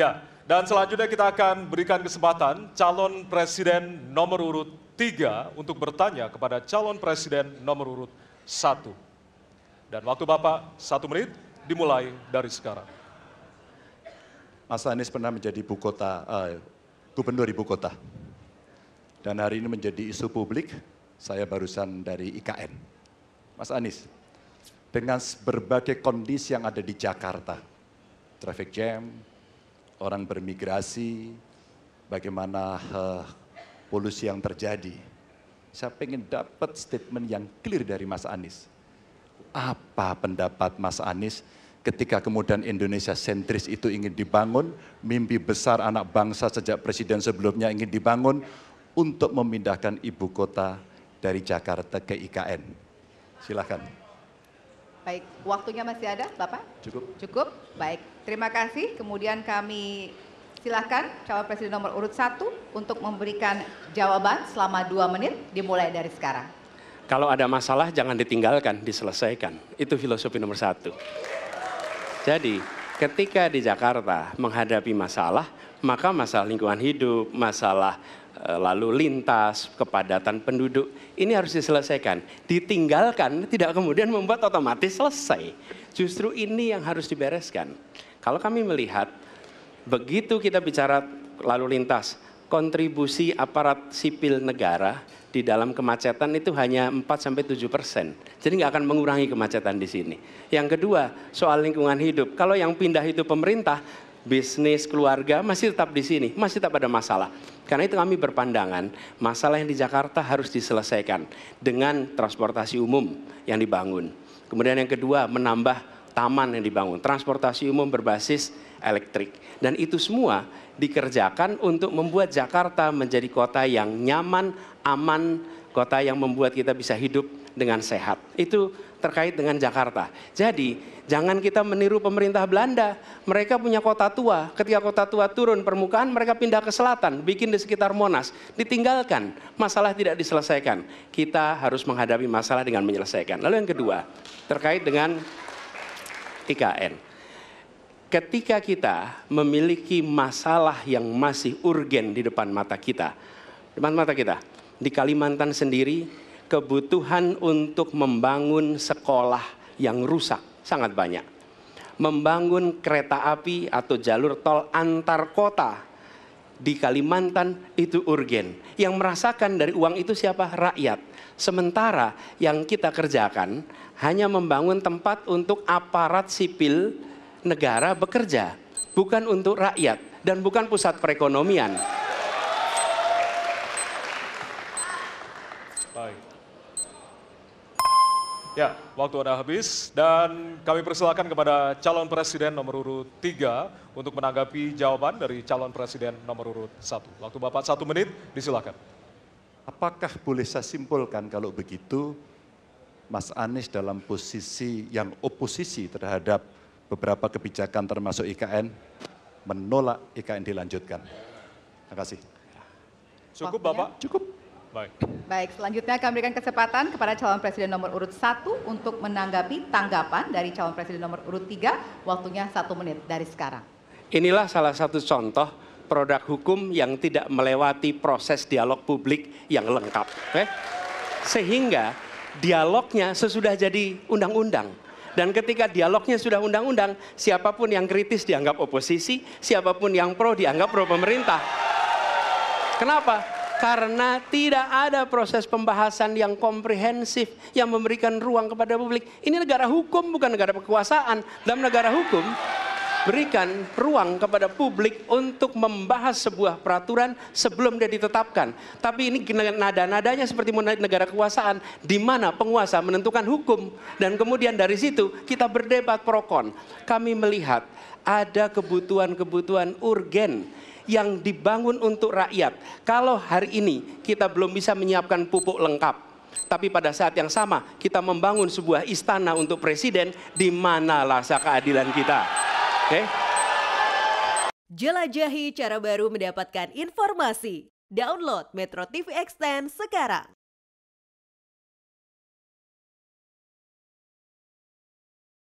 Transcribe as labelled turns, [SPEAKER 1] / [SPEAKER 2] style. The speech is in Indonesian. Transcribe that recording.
[SPEAKER 1] Ya, dan selanjutnya kita akan berikan kesempatan calon presiden nomor urut 3 untuk bertanya kepada calon presiden nomor urut 1. Dan waktu Bapak satu menit dimulai dari sekarang.
[SPEAKER 2] Mas Anies pernah menjadi ibu kota, uh, gubernur ibu kota. Dan hari ini menjadi isu publik, saya barusan dari IKN. Mas Anies, dengan berbagai kondisi yang ada di Jakarta, traffic jam, orang bermigrasi, bagaimana uh, polusi yang terjadi. Saya ingin dapat statement yang clear dari Mas Anies. Apa pendapat Mas Anies ketika kemudian Indonesia sentris itu ingin dibangun, mimpi besar anak bangsa sejak presiden sebelumnya ingin dibangun untuk memindahkan ibu kota dari Jakarta ke IKN. Silahkan. Baik, waktunya masih ada Bapak? Cukup. Cukup, baik. Terima kasih. Kemudian kami silakan calon presiden nomor urut satu untuk memberikan jawaban selama dua menit dimulai dari sekarang.
[SPEAKER 1] Kalau ada masalah jangan ditinggalkan, diselesaikan. Itu filosofi nomor satu. Jadi ketika di Jakarta menghadapi masalah, maka masalah lingkungan hidup, masalah Eh, lalu lintas, kepadatan penduduk. Ini harus diselesaikan. Ditinggalkan tidak kemudian membuat otomatis selesai. Justru ini yang harus dibereskan. Kalau kami melihat, begitu kita bicara lalu lintas, kontribusi aparat sipil negara di dalam kemacetan itu hanya 4-7 persen. Jadi nggak akan mengurangi kemacetan di sini. Yang kedua, soal lingkungan hidup. Kalau yang pindah itu pemerintah, bisnis, keluarga masih tetap di sini, masih tetap ada masalah. Karena itu kami berpandangan masalah yang di Jakarta harus diselesaikan dengan transportasi umum yang dibangun. Kemudian yang kedua menambah taman yang dibangun, transportasi umum berbasis elektrik. Dan itu semua dikerjakan untuk membuat Jakarta menjadi kota yang nyaman, aman, kota yang membuat kita bisa hidup dengan sehat. Itu terkait dengan Jakarta. Jadi, jangan kita meniru pemerintah Belanda. Mereka punya kota tua. Ketika kota tua turun permukaan, mereka pindah ke selatan, bikin di sekitar Monas, ditinggalkan. Masalah tidak diselesaikan. Kita harus menghadapi masalah dengan menyelesaikan. Lalu yang kedua, terkait dengan IKN. Ketika kita memiliki masalah yang masih urgen di depan mata kita, depan mata kita, di Kalimantan sendiri kebutuhan untuk membangun sekolah yang rusak sangat banyak. Membangun kereta api atau jalur tol antar kota di Kalimantan itu urgen. Yang merasakan dari uang itu siapa? Rakyat. Sementara yang kita kerjakan hanya membangun tempat untuk aparat sipil negara bekerja, bukan untuk rakyat dan bukan pusat perekonomian. Ya, waktu Anda habis dan kami persilakan kepada calon presiden nomor urut 3 untuk menanggapi jawaban dari calon presiden nomor urut 1. Waktu Bapak satu menit, disilakan.
[SPEAKER 2] Apakah boleh saya simpulkan kalau begitu Mas Anies dalam posisi yang oposisi terhadap beberapa kebijakan termasuk IKN menolak IKN dilanjutkan? Terima kasih. Cukup Bapak? Cukup. Baik. Baik, selanjutnya kami berikan kesempatan kepada calon presiden nomor urut 1 untuk menanggapi tanggapan dari calon presiden nomor urut 3, waktunya satu menit dari sekarang.
[SPEAKER 1] Inilah salah satu contoh produk hukum yang tidak melewati proses dialog publik yang lengkap. Okay? Eh, sehingga dialognya sesudah jadi undang-undang. Dan ketika dialognya sudah undang-undang, siapapun yang kritis dianggap oposisi, siapapun yang pro dianggap pro pemerintah. Kenapa? Karena tidak ada proses pembahasan yang komprehensif yang memberikan ruang kepada publik. Ini negara hukum bukan negara kekuasaan. Dalam negara hukum berikan ruang kepada publik untuk membahas sebuah peraturan sebelum dia ditetapkan. Tapi ini nada-nadanya seperti negara kekuasaan di mana penguasa menentukan hukum dan kemudian dari situ kita berdebat pro kon. Kami melihat ada kebutuhan-kebutuhan urgen yang dibangun untuk rakyat. Kalau hari ini kita belum bisa menyiapkan pupuk lengkap, tapi pada saat yang sama kita membangun sebuah istana untuk presiden, di mana rasa keadilan kita? Oke? Okay?
[SPEAKER 2] Jelajahi cara baru mendapatkan informasi. Download Metro TV Extend sekarang.